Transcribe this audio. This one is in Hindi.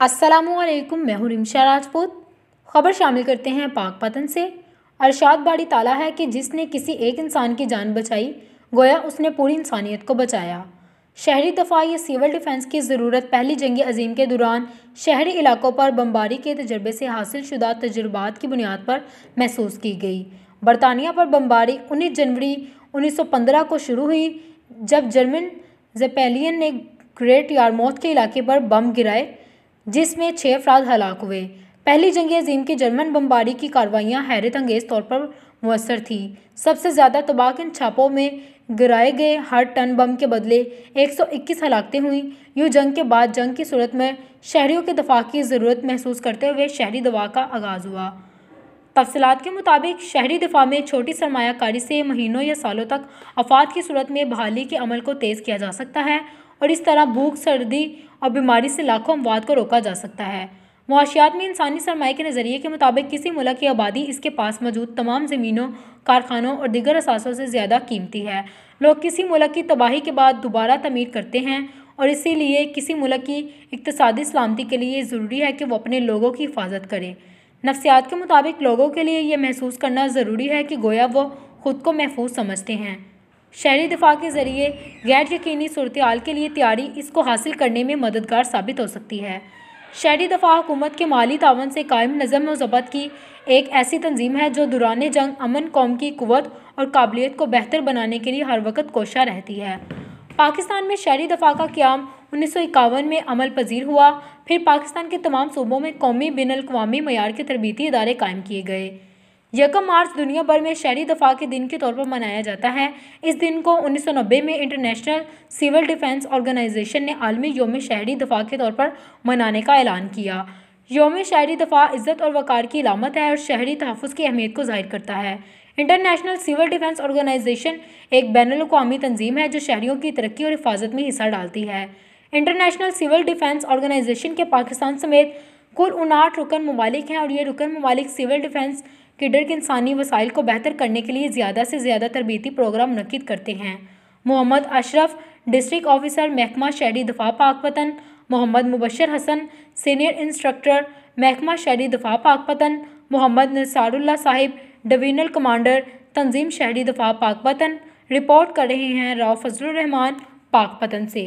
असलकुम मैं हूँ रिमशा राजपूत खबर शामिल करते हैं पाक पतन से अरशाद बाड़ी ताला है कि जिसने किसी एक इंसान की जान बचाई गोया उसने पूरी इंसानियत को बचाया शहरी दफ़ा या सिविल डिफेंस की ज़रूरत पहली जंग अजीम के दौरान शहरी इलाकों पर बमबारी के तजर्बे से हासिल शुदा तजुर्बात की बुनियाद पर महसूस की गई बरतानिया पर बमबारी उन्नीस जनवरी 1915 को शुरू हुई जब जर्मन जपेलियन ने ग्रेट यारमोथ के इलाके पर बम गिराए जिसमें छः अफराद हलाक हुए पहली जंग अजीम की जर्मन बमबारी की कार्रवाइयाँ हैरत अंगेज तौर पर मवसर थी सबसे ज़्यादा तबाह इन छापों में गिराए गए हर टन बम के बदले 121 हलाकतें हुई यूँ जंग के बाद जंग की सूरत में शहरीों के दफा की ज़रूरत महसूस करते हुए शहरी दवा का आगाज़ हुआ तफसलत के मुताबिक शहरी दफा में छोटी सरमाकारी से महीनों या सालों तक अफात की सूरत में बहाली के अमल को तेज़ किया जा सकता है और इस तरह भूख सर्दी और बीमारी से लाखों अमवाद को रोका जा सकता है मुआशियात में इंसानी सरमाए के नज़रिए के मुताबिक किसी मुल्क की आबादी इसके पास मौजूद तमाम ज़मीनों कारखानों और दिगर असासों से ज़्यादा कीमती है लोग किसी मुल्क की तबाही के बाद दोबारा तमीर करते हैं और इसीलिए किसी मुल्क की इकतसादी सलामती के लिए ज़रूरी है कि वो अपने लोगों की हिफाजत करें नफसियात के मुताबिक लोगों के लिए यह महसूस करना ज़रूरी है कि गोया वो ख़ुद को महफूज समझते हैं शहरी दफा के ज़रिए गैर यकीनी सूरत के लिए तैयारी इसको हासिल करने में मददगार साबित हो सकती है शहरी दफ़ा हुकूमत के माली तावन से कायम नज़म वबत की एक ऐसी तंजीम है जो दुरान जंग अमन कौम की कुत और काबिलियत को बेहतर बनाने के लिए हर वक्त कोशा रहती है पाकिस्तान में शहरी दफ़ा का क्याम उन्नीस सौ इक्यावन में अमल पजीर हुआ फिर पाकिस्तान के तमाम सूबों में कौमी बिन अवी मैार के तरबती इदारे कायम किए गए यकम मार्च दुनिया भर में शहरी दफा के दिन के तौर पर मनाया जाता है इस दिन को 1990 में इंटरनेशनल सिविल डिफेंस ऑर्गेनाइजेशन ने आलमी योम शहरी दफा के तौर पर मनाने का ऐलान किया योम शहरी दफा इज़्ज़त और वक़ार की इलामत है और शहरी तहफ़ की अहमियत को ज़ाहिर करता है इंटरनेशनल सिविल डिफेंस ऑर्गेनाइजेशन एक बैन अवी तंजीम है जो शहरीों की तरक्की और हिफाजत में हिस्सा डालती है इंटरनेशनल सिविल डिफेंस ऑर्गेनाइजेशन के पाकिस्तान समेत कुल उनाहठ रुकन ममालिक हैं और ये रुकन ममालिक सिविल डिफेंस किडर के इंसानी वसाइल को बेहतर करने के लिए ज़्यादा से ज़्यादा तरबती प्रोग्राम मनद करते हैं मोहम्मद अशरफ डिस्ट्रिक्ट ऑफिसर महकमा शहरी दफा पाकपतन मोहम्मद मुबशर हसन सीनियर इंस्ट्रक्टर महकमा शहरी दफा पाकपतन मोहम्मद नसारुल्ला साहिब डिवीजनल कमांडर तंजीम शहरी दफा पाकपतन रिपोर्ट कर रहे हैं राव फजलरहमान पाकपतन से